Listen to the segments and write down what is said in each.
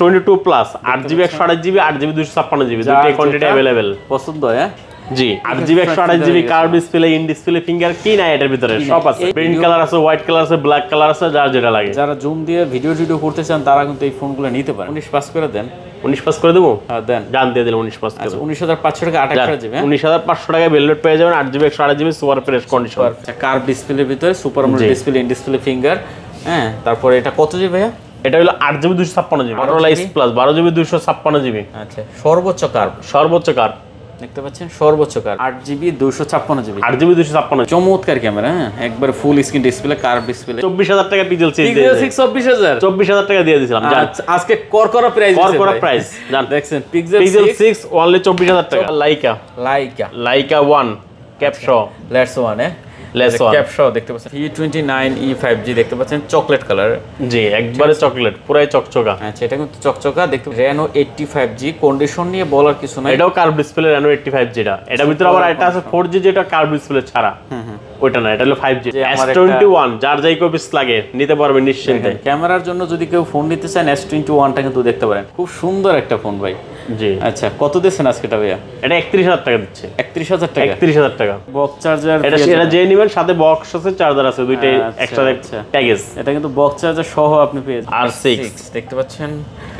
Twenty two plus আট GB একশো GB GB দুশো জিবি দুটোই কোয়ান্টিটি পছন্দ হ্যাঁ জি আট জিবি একশো ডিসপ্লে ইন ডিসপ্লে ফিঙ্গার কি নাই এটার ভিতরে সব আছে প্রিন্ট কালার আছে হোয়াইট কালার আছে ব্ল্যাক কালার আছে যেটা লাগে যারা জুম দিয়ে ভিডিও করতে চান তারা কিন্তু এই ফোনগুলো নিতে পারে উনিশ পাস করে দেন উনিশ পাস করে দেবো হ্যাঁ, দেন জান দিয়ে দিলাম উনিশ পাস আচ্ছা, করে উনিশ হাজার পাঁচশো টাকা আঠাশ জিবি হ্যাঁ? উনিশ হাজার পাঁচশো টাকা বেললেট পেয়ে যাবেন আট একশো GB super fresh condition curve ডিসপ্লের ভিতরে super display in display finger হ্যাঁ তারপরে এটা কত জিবি ভাইয়া এটা হলো আট জিবি দুশো ছাপ্পান্ন জিবি মোটরোলা এস প্লাস বারো জিবি দুশো ছাপ্পান্ন জিবি আচ্ছা সর্বোচ্চ কার সর্বোচ্চ কার্ভ দেখতে পাচ্ছেন সর্বোচ্চ কার আট জিবি দুশো ছাপ্পান্ন জিবি আট জিবি দুশো ছাপ্পান্ন চমৎকার ক্যামেরা হ্যাঁ একবার full screen display curve display চব্বিশ হাজার টাকা পিজেল সিক্স চব্বিশ হাজার চব্বিশ হাজার টাকা দিয়ে দিয়েছিলাম আচ্ছা, আজকে করকরা প্রাইস করকরা প্রাইস জান দেখছেন পিক্সেল পিক্সেল সিক্স অনলি চব্বিশ হাজার টাকা লাইকা লাইকা লাইকা ওয়ান ক্যাপশো লেটস ওয়ান হ্যাঁ E twenty nine E five G দেখতে পাচ্ছেন e চকলেট কালার জি একবারে চকলেট পুরাই চকচকা আচ্ছা হ্যাঁ, এটা কিন্তু চকচকা দেখতে Reno eighty five G condition নিয়ে বলার কিছু নাই এটাও কার্ভ ডিসপ্লে রেনো ফাইভ জিটা ভিতরে আবার এটা আছে ফোর জি যেটা কার্ভ ডিসপ্লে ছাড়া ওটা না এটা হলো ফাইভ জি যার যাই কপিস লাগে নিতে পারবেন নিশ্চিন্তে ক্যামেরার জন্য যদি কেউ ফোন নিতে চান এস টোয়েন্টি কিন্তু দেখতে পারেন খুব সুন্দর একটা ফোন ভাই জি আচ্ছা কত দিচ্ছেন আজকেটা ভাইয়া এটা একত্রিশ হাজার টাকা দিচ্ছে একত্রিশ হাজার টাকা একত্রিশ হাজার টাকা বক্স চার্জার এটা সেটা যে সাথে বক্স আছে চার্জার আছে দুইটাই একসাথে আচ্ছা, প্যাকেজ আচ্ছা। এটা কিন্তু বক্স চার্জার সহ আপনি পেয়ে আর সিক্স দেখতে পাচ্ছেন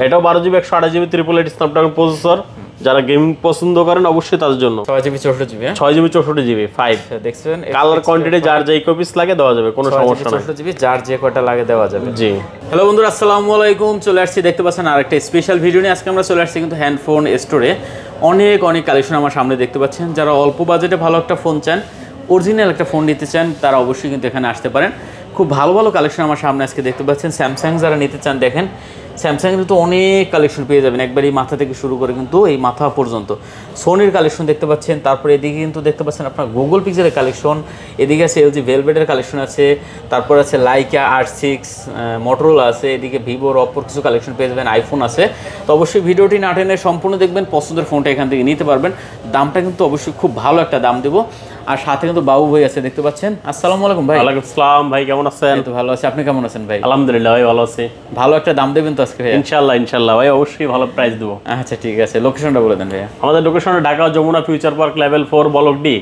এটাও বারো জিবি একশো আঠাশ GB triple eight Snapdragon processor যারা গেম পছন্দ করেন অবশ্যই তাদের জন্য ছয় জিবি চৌষট্টি জিবি হ্যাঁ? ছয় জিবি চৌষট্টি জিবি ফাইভ আচ্ছা, দেখছেন কালার কোয়ান্টিটি যার যে কপিস লাগে দেওয়া যাবে কোনো সমস্যা যার যে কটা লাগে দেওয়া যাবে জি হ্যালো বন্ধুরা আসসালামু আলাইকুম চলে আসছি দেখতে পাচ্ছেন আরেকটা স্পেশাল ভিডিও নিয়ে আজকে আমরা চলে আসছি কিন্তু হ্যান্ডফোন স্টোরে অনেক অনেক কালেকশন আমার সামনে দেখতে পাচ্ছেন যারা অল্প বাজেটে ভালো একটা ফোন চান অরিজিনাল একটা ফোন নিতে চান তারা অবশ্যই কিন্তু এখানে আসতে পারেন খুব ভালো ভালো কালেকশন আমার সামনে আজকে দেখতে পাচ্ছেন স্যামসাং যারা নিতে চান দেখেন স্যামসাংয়ের কিন্তু অনেক কালেকশন পেয়ে যাবেন একবার এই মাথা থেকে শুরু করে কিন্তু এই মাথা পর্যন্ত সোনির কালেকশন দেখতে পাচ্ছেন তারপরে এদিকে কিন্তু দেখতে পাচ্ছেন আপনার গুগল পিক্সেলের কালেকশন এদিকে আছে এলজি ভেলভেটের কালেকশন আছে তারপর আছে লাইকা আর সিক্স মটোরোলা আছে এদিকে ভিভোর অপর কিছু কালেকশন পেয়ে যাবেন আইফোন আছে তো অবশ্যই ভিডিওটি না টেনে সম্পূর্ণ দেখবেন পছন্দের ফোনটা এখান থেকে নিতে পারবেন দামটা কিন্তু অবশ্যই খুব ভালো একটা দাম দেবো আর সাথে কিন্তু বাবু ভাই আছে দেখতে পাচ্ছেন আসসালামু আলাইকুম ভাই ওয়া আলাইকুম আসসালাম ভাই কেমন আছেন তো ভালো আছি আপনি কেমন আছেন ভাই আলহামদুলিল্লাহ ভাই ভালো আছি ভালো একটা দাম দেবেন তো আজকে ভাই ইনশাআল্লাহ ইনশাআল্লাহ ভাই অবশ্যই ভালো প্রাইস দেব আচ্ছা ঠিক আছে লোকেশনটা বলে দেন ভাই আমাদের location Dhaka Jamuna Future Park level 4 block D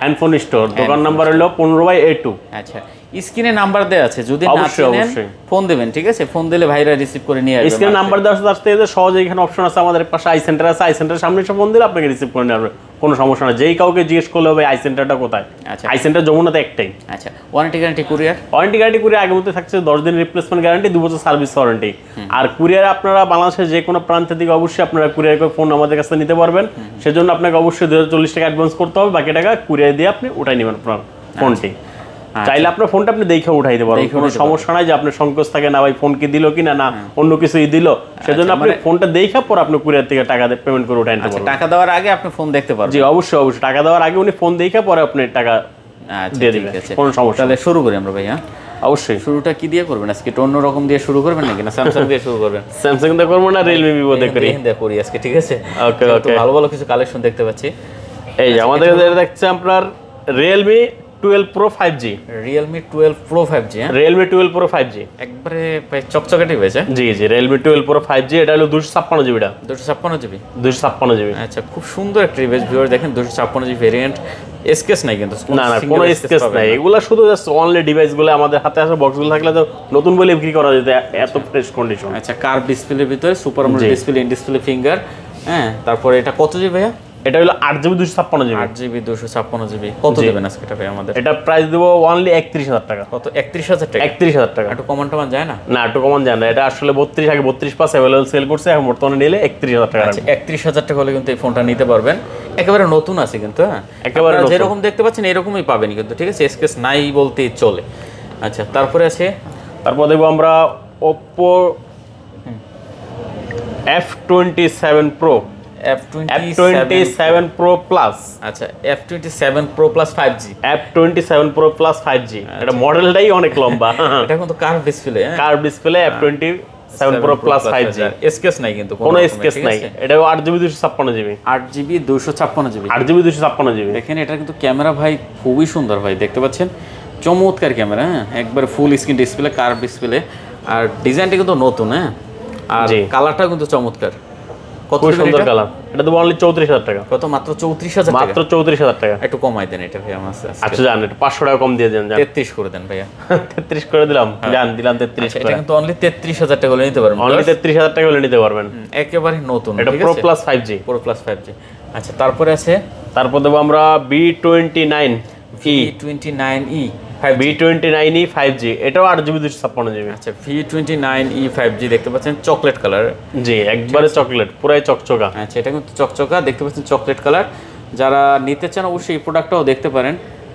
handphone store দোকান নাম্বার হলো 15 বাই এ2 আচ্ছা স্ক্রিনে নাম্বার দেওয়া আছে যদি না চিনেন ফোন দিবেন ঠিক আছে ফোন দিলে ভাইরা রিসিভ করে নিয়ে আসবে স্ক্রিনে নাম্বার দেওয়া আছে তার সহজে এখানে অপশন আছে আমাদের পাশে আই সেন্টার আছে আই সেন্টার সামনে এসে ফোন দিলে আপনাকে রিসিভ করে নেওয়া হবে কোনো সমস্যা না যেই কাউকে জিজ্ঞেস করলে হবে আই সেন্টারটা কোথায় আচ্ছা আই সেন্টার যমুনাতে একটাই আচ্ছা warranty guarantee courier warranty guarantee courier আগের মধ্যে থাকছে দশ দিন রিপ্লেসমেন্ট গ্যারান্টি দু বছর সার্ভিস ওয়ারেন্টি আর কুরিয়ার আপনারা বাংলাদেশের যে কোনো প্রান্ত থেকে অবশ্যই আপনারা কুরিয়ার করে ফোন আমাদের কাছে নিতে পারবেন সেজন্য আপনাকে অবশ্যই দু টাকা অ্যাডভান্স করতে হবে বাকি টাকা কুরিয়ার দিয়ে আপনি ওটাই নেবেন আপনার ফোনটি আচ্ছা। আচ্ছা। চাইলে আপনার ফোনটা আপনি দেখে উঠাই দেবো কোনো সমস্যা নাই যে আপনার সংকোচ থাকে না ভাই ফোন কি দিল কিনা না অন্য কিছু দিল আচ্ছা, সেজন্য আপনি মানে- ফোনটা দেখা পর আপনি কুরিয়ার থেকে টাকা পেমেন্ট করে উঠাই নিতে আচ্ছা, টাকা দেওয়ার আগে আপনি ফোন দেখতে পারবেন জি অবশ্যই অবশ্যই টাকা দেওয়ার আগে উনি ফোন দেখা পরে আপনি টাকা দিয়ে দিবেন কোনো সমস্যা তাহলে শুরু করি আমরা ভাইয়া অবশ্যই শুরুটা কি দিয়ে করবেন আজকে একটু রকম দিয়ে শুরু করবেন নাকি না স্যামসাং দিয়ে শুরু করবেন স্যামসাং দিয়ে করবো না রিয়েলমি ভিভো দিয়ে করি দিয়ে করি আজকে ঠিক আছে ওকে ওকে ভালো ভালো কিছু কালেকশন দেখতে পাচ্ছি এই যে আমাদের দেখছে আপনার Realme twelve pro five G Realme twelve pro five G Realme twelve pro five G একবারে চকচকাটি হয়েছে জি জি Realme twelve pro five G এটা হলো দুশো ছাপ্পান্ন জিবিটা দুশো ছাপ্পান্ন জিবি দুশো ছাপ্পান্ন জিবি আচ্ছা খুব সুন্দর একটা রিভেজ ভিউর দেখেন দুশো ছাপ্পান্ন জিবি ভেরিয়েন্ট এসকেস নাই কিন্তু না না কোনো এসকেস নাই এগুলা শুধু জাস্ট অনলি গুলো আমাদের হাতে আসা বক্সগুলো থাকলে তো নতুন বলে বিক্রি করা যেত এত ফ্রেশ কন্ডিশন আচ্ছা কার ডিসপ্লের ভিতরে super display in display finger হ্যাঁ তারপরে এটা কত জি ভাইয়া এটা হলো আট জিবি দুশো ছাপ্পান্ন জিবি আট জিবি দুশো ছাপ্পান্ন জিবি কত দেবেন আজকে এটা আমাদের এটা প্রাইস দেবো অনলি একত্রিশ হাজার টাকা কত একত্রিশ হাজার টাকা একত্রিশ হাজার টাকা একটু কমান টমান যায় না না একটু কমান যায় না এটা আসলে বত্রিশ আগে বত্রিশ পাস অ্যাভেলেবল সেল করছে এখন বর্তমানে নিলে একত্রিশ হাজার টাকা আচ্ছা, একত্রিশ হাজার টাকা হলে কিন্তু এই ফোনটা নিতে পারবেন একেবারে নতুন আছে কিন্তু হ্যাঁ একেবারে যেরকম দেখতে পাচ্ছেন এরকমই পাবেন কিন্তু ঠিক আছে এসকেস নাই বলতে চলে আচ্ছা তারপরে আছে তারপর দেখবো আমরা Oppo F twenty seven pro F27 Pro Plus আচ্ছা F27 Pro Plus 5G F27 Pro Plus 5G আচ্ছা। এটা মডেলটাই অনেক লম্বা এটা কিন্তু curve display curve display F20 7 Pro Plus 5G এসকেস আচ্ছা, নাই কিন্তু কোনো এসকেস নাই এটা 8GB 256GB 8GB 256GB 8GB 256GB দেখেন এটা কিন্তু ক্যামেরা ভাই খুবই সুন্দর ভাই দেখতে পাচ্ছেন চমৎকার ক্যামেরা হ্যাঁ একবার full screen display curve display আর ডিজাইনটা কিন্তু নতুন হ্যাঁ আর কালারটা কিন্তু চমৎকার কত সুন্দর অনলি 34000 টাকা টাকা মাত্র আচ্ছা, করে দিলাম হ্যাঁ। দিলাম 33 আচ্ছা, করে এটা কিন্তু অনলি টাকা হলে নিতে পারবেন অনলি 33000 টাকা হলে নিতে পারবেন একেবারে নতুন এটা pro plus 5G pro plus 5G আচ্ছা তারপরে আছে তারপর দেবো আমরা B29 E হ্যাঁ V twenty nine E five G এটাও আট জিবি আচ্ছা V twenty nine E five G দেখতে পাচ্ছেন চকলেট কালার জি একবারে চকলেট পুরাই চকচকা আচ্ছা, কিন্তু চকচকা দেখতে পাচ্ছেন চকলেট কালার যারা নিতে চান অবশ্যই এই প্রোডাক্টটাও দেখতে পারেন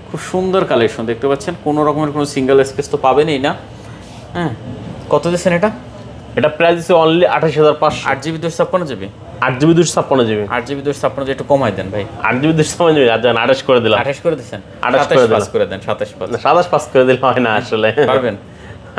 খুব সুন্দর কালেকশন দেখতে পাচ্ছেন কোনো রকমের কোনো সিঙ্গেল স্পেস তো পাবেনই না হ্যাঁ কত দিচ্ছেন এটা এটা প্রাইস অনলি আঠাশ হাজার পাঁচশো আট জিবি দুশো ছাপ্পান্ন আট জিবি ছাপ্পান্ন জিবি আট জিবি ছাপ্পান্ন একটু কমাই দেন ভাই আট জিবি ছাপ্পান্ন জিবি আর আঠাশ করে দিলাম আঠাশ করে দিচ্ছেন আঠাশ করে পাস করে দেন সাতাশ পাস সাতাশ পাস করে দিলে হয় না আসলে পারবেন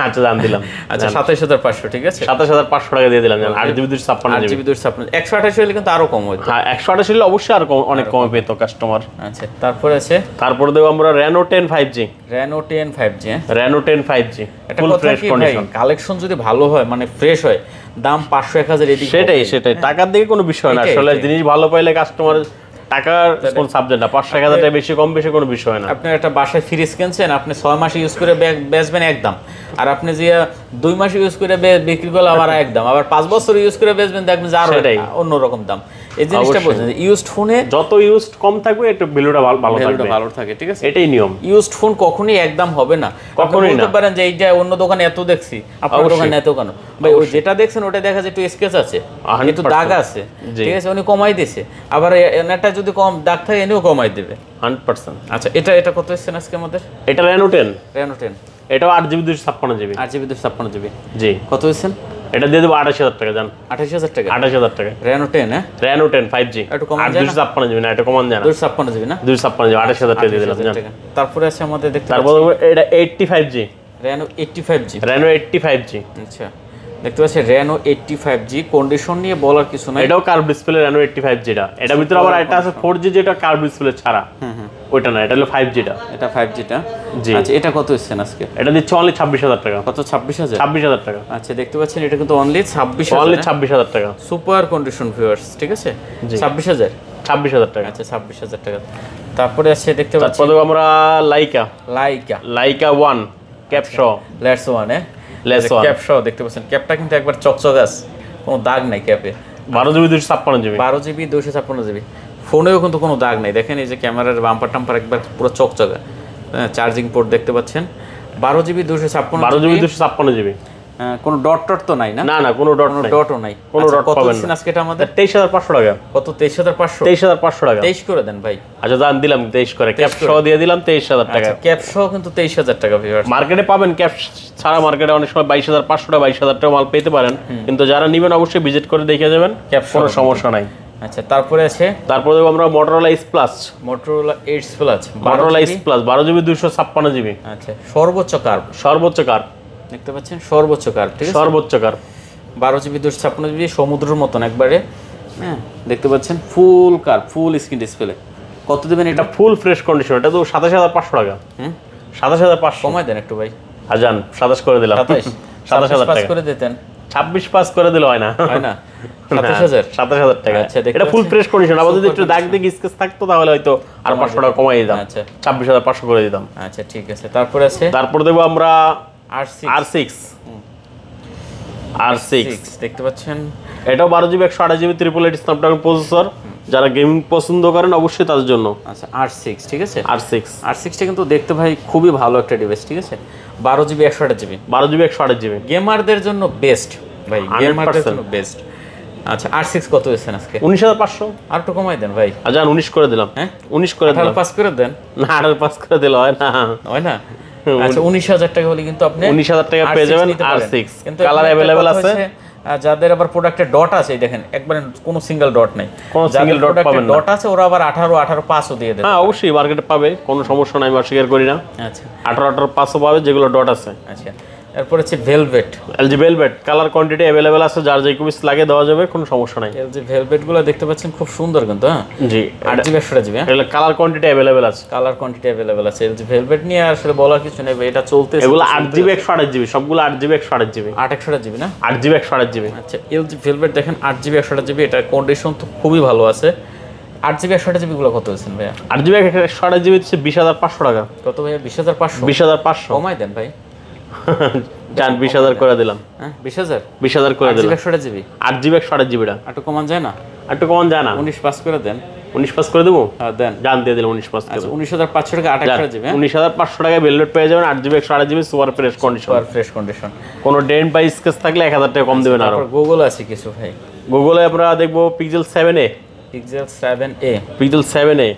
আচ্ছা দাম দিলাম আচ্ছা সাতাশ হাজার পাঁচশো ঠিক আছে সাতাশ হাজার পাঁচশো টাকা দিয়ে দিলাম আট জিবি দুশো ছাপ্পান্ন আট জিবি দুশো ছাপ্পান্ন একশো আঠাশ হলে কিন্তু আরো কম হতো হ্যাঁ একশো আঠাশ হলে অবশ্যই আরো অনেক কমে পেত কাস্টমার আচ্ছা তারপরে আছে তারপরে দেবো আমরা Reno ten five G Reno ten five G Reno ten five G full fresh condition collection যদি ভালো হয় মানে ফ্রেশ হয় দাম পাঁচশো এক হাজার এদিকে সেটাই সেটাই হ্যাঁ। টাকার দিকে কোনো বিষয় না আসলে জিনিস ভালো পাইলে কাস্টমার টাকার কোন সাবজেক্ট না পাঁচশো এক বেশি কম বেশি কোনো বিষয় না আপনি একটা বাসায় ফ্রিজ কিনছেন আপনি ছয় মাসে ইউজ করে বেচবেন একদম আর আপনি যে দুই মাসে ইউজ করে বিক্রি করলে আবার একদম আবার পাঁচ বছর ইউজ করে বেচবেন দেখবেন যে আরো অন্যরকম দাম এই জিনিসটা বলছেন ইউজড ফোনে যত ইউজড কম থাকবে এটা ভ্যালুটা ভালো থাকবে ভ্যালুটা ভালো থাকে ঠিক আছে এটাই নিয়ম ইউজড ফোন কখনোই একদম হবে না কখনোই বলতে পারেন যে এইটা অন্য দোকানে এত দেখছি আপনার দোকানে এত কেন ভাই ওই যেটা দেখছেন ওটা দেখা যায় একটু স্কেচ আছে একটু দাগ আছে ঠিক আছে উনি কমাই দিছে আবার এনাটা যদি কম দাগ থাকে এনেও কমাই দেবে 100% আচ্ছা এটা এটা কত এসেছেন আজকে আমাদের এটা রেনো 10 রেনো 10 এটাও আট জিবি দুশো ছাপ্পান্ন জিবি আট জিবি দুশো ছাপ্পান্ন জিবি জি কত এসেছেন এটা দিয়ে দেবো আঠাশ হাজার টাকা জান আঠাশ হাজার টাকা আঠাশ হাজার টাকা রেনো টেন হ্যাঁ রেনো টেন ফাইভ জি একটু কম দুশো ছাপ্পান্ন জিবি না এটা কমান যায় দুশো ছাপ্পান্ন জিবি না দুশো ছাপ্পান্ন জিবি আঠাশ হাজার টাকা দিয়ে দিলাম তারপরে আছে আমাদের দেখতে তারপর এটা eighty five G Reno eighty five G Reno eighty five G আচ্ছা দেখতে পাচ্ছি Reno eighty five G condition নিয়ে বলার কিছু না এটাও কার্ভ ডিসপ্লে রেনো ফাইভ জিটা এটার ভিতরে আবার একটা আছে ফোর জি যেটা কার্ভ ডিসপ্লে ছাড়া না এটা হলো ফাইভ এটা ফাইভ জি আচ্ছা এটা কত আজকে এটা দিচ্ছে ছাব্বিশ হাজার টাকা কত ছাব্বিশ হাজার ছাব্বিশ হাজার টাকা আচ্ছা দেখতে পাচ্ছেন এটা কিন্তু অনলি ছাব্বিশ অনলি হ্যাঁ? ছাব্বিশ হাজার টাকা সুপার কন্ডিশন ভিউয়ার্স ঠিক আছে ছাব্বিশ হাজার ছাব্বিশ হাজার টাকা আচ্ছা ছাব্বিশ হাজার টাকা তারপরে আছে দেখতে পাচ্ছি আমরা লাইকা লাইকা লাইকা ওয়ান ক্যাপশ লেটস ওয়ান হ্যাঁ লেস ক্যাপ সহ দেখতে পাচ্ছেন ক্যাপটা কিন্তু একবার চকচকাস কোনো দাগ নাই ক্যাপে বারো জিবি দুশো ছাপ্পান্ন জিবি বারো জিবি দুশো ছাপ্পান্ন জিবি ফোনেও কিন্তু কোনো দাগ নেই দেখেন এই যে ক্যামেরার বাম্পার টাম্পার একবার পুরো চকচকা চার্জিং পোর্ট দেখতে পাচ্ছেন বারো জিবি দুশো ছাপ্পান্ন বারো জিবি দুশো ছাপ্পান্ন জিবি কোনো ডট টট তো নাই না না না কোনো ডট কোনো ডটও নাই কোনো ডট আচ্ছা, পাবেন না আজকে এটা আমাদের 23500 টাকা কত 23500 23500 টাকা 23 করে দেন ভাই আচ্ছা দান দিলাম 23 করে ক্যাপ সহ দিয়ে দিলাম 23000 টাকা ক্যাপ আচ্ছা, সহ কিন্তু 23000 টাকা ভিউয়ার্স মার্কেটে পাবেন ক্যাপ ছাড়া মার্কেটে অনেক সময় 22500 টাকা 22000 টাকা মাল পেতে পারেন কিন্তু যারা নেবেন অবশ্যই ভিজিট করে দেখে যাবেন ক্যাপ কোনো সমস্যা নাই আচ্ছা তারপরে আছে তারপরে দেবো আমরা Motorola H plus Motorola H plus Motorola H plus বারো জিবি দুশো ছাপ্পান্ন জিবি আচ্ছা সর্বোচ্চ কার্ভ সর্বোচ্চ কার্ভ দেখতে পাচ্ছেন সর্বোচ্চ কার ঠিক আছে সর্বোচ্চ কার বারো জিবি দুশো ছাপ্পান্ন জিবি সমুদ্রের মতন একবারে হ্যাঁ দেখতে পাচ্ছেন ফুল কার ফুল স্ক্রিন ডিসপ্লে কত দেবেন এটা ফুল ফ্রেশ কন্ডিশন এটা তো সাতাশ হাজার পাঁচশো টাকা হ্যাঁ সাতাশ হাজার পাঁচশো কমায় দেন একটু ভাই আজান সাতাশ করে দিলাম সাতাশ হাজার পাঁচ করে দিতেন ছাব্বিশ পাঁচ করে দিলে হয় না হয় না সাতাশ আচ্ছা, আচ্ছা। আচ্ছা, তারপরে আছে তারপর দেবো আমরা বারো জিবি একশো আঠাশ জিবি ট্রিপল এইট যারা গেমিং পছন্দ করেন অবশ্যই তাদের জন্য আচ্ছা, দেখতে ভাই খুবই ভালো একটা ডিভাইস ঠিক আছে বারো জিবি একশো আঠাশ জিবি বারো জিবি একশো আঠাশ জিবি গেমারদের জন্য বেস্ট ভাই গেমারদের জন্য বেস্ট আচ্ছা আর সিক্স কত হয়েছেন আজকে উনিশ হাজার পাঁচশো আর একটু কমাই দেন ভাই আচ্ছা উনিশ করে দিলাম হ্যাঁ উনিশ করে দিলাম পাস করে দেন না আঠারো পাস করে দিল হয় না হয় না হ্যাঁ, আচ্ছা, যাদের আবার প্রোডাক্টে ডট আছে দেখেন একবারে কোনো সিঙ্গেল ডট নাই সিঙ্গেল ডট ডট আছে ওরা আবার আঠারো 18 পাঁচও দিয়ে দেবে হ্যাঁ, অবশ্যই মার্কেটে পাবে কোনো সমস্যা নাই আমি অস্বীকার করি না আচ্ছা। আঠারো আঠারো 18 পাঁচও পাবে যেগুলো ডট আছে আচ্ছা এরপর হচ্ছে velvet LG velvet colour quantity available আছে যার যে কুবিস লাগে দেওয়া যাবে কোনো সমস্যা নাই এলজি ভেলভেটগুলো দেখতে পাচ্ছেন খুব সুন্দর কিন্তু হ্যাঁ জি হ্যাঁ? আট জিবি একশো কালার কোয়ান্টিটি অ্যাভেলেবেল আছে কালার কোয়ান্টিটি অ্যাভেলেবেল আছে এলজি ভেলভেট নিয়ে আসলে বলার কিছু নেই এটা চলতে এগুলো আট জিবি একশো আট জিবি সবগুলো আট জিবি একশো আট জিবি আট একশো জিবি না আট জিবি একশো আট জিবি আচ্ছা এলজি ভেলভেট দেখেন আট জিবি একশো জিবি এটার কন্ডিশন তো খুবই ভালো আছে আট জিবি একশো জিবিগুলো কত হয়েছেন ভাইয়া আট জিবি একশো জিবি হচ্ছে বিশ হাজার পাঁচশো টাকা কত ভাইয়া বিশ হাজার পাঁচশো বিশ হাজার পাঁচশো কমাই দেন ভাই জান হাজার করে দিলাম হ্যাঁ হাজার 20000 হাজার করে দিলাম 100 জিবি 8 জিবি 100 জিবিটা একটু কমান যায় না একটু কমান যায় না 19 পাস করে দেন 19 পাস করে দেবো হ্যাঁ দেন জান দিয়ে দিলাম 19 পাস আচ্ছা, করে আচ্ছা 19500 টাকা 28 জিবি 19500 টাকা বেললেট পেয়ে যাবেন 8 GB 100 GB super fresh condition super fresh condition কোনো ডেন্ট বাই স্কেচ থাকলে 1000 টাকা কম দিবেন আর গুগল আছে কিছু ভাই গুগলে আমরা দেখবো Pixel 7 A Pixel 7 A Pixel 7 A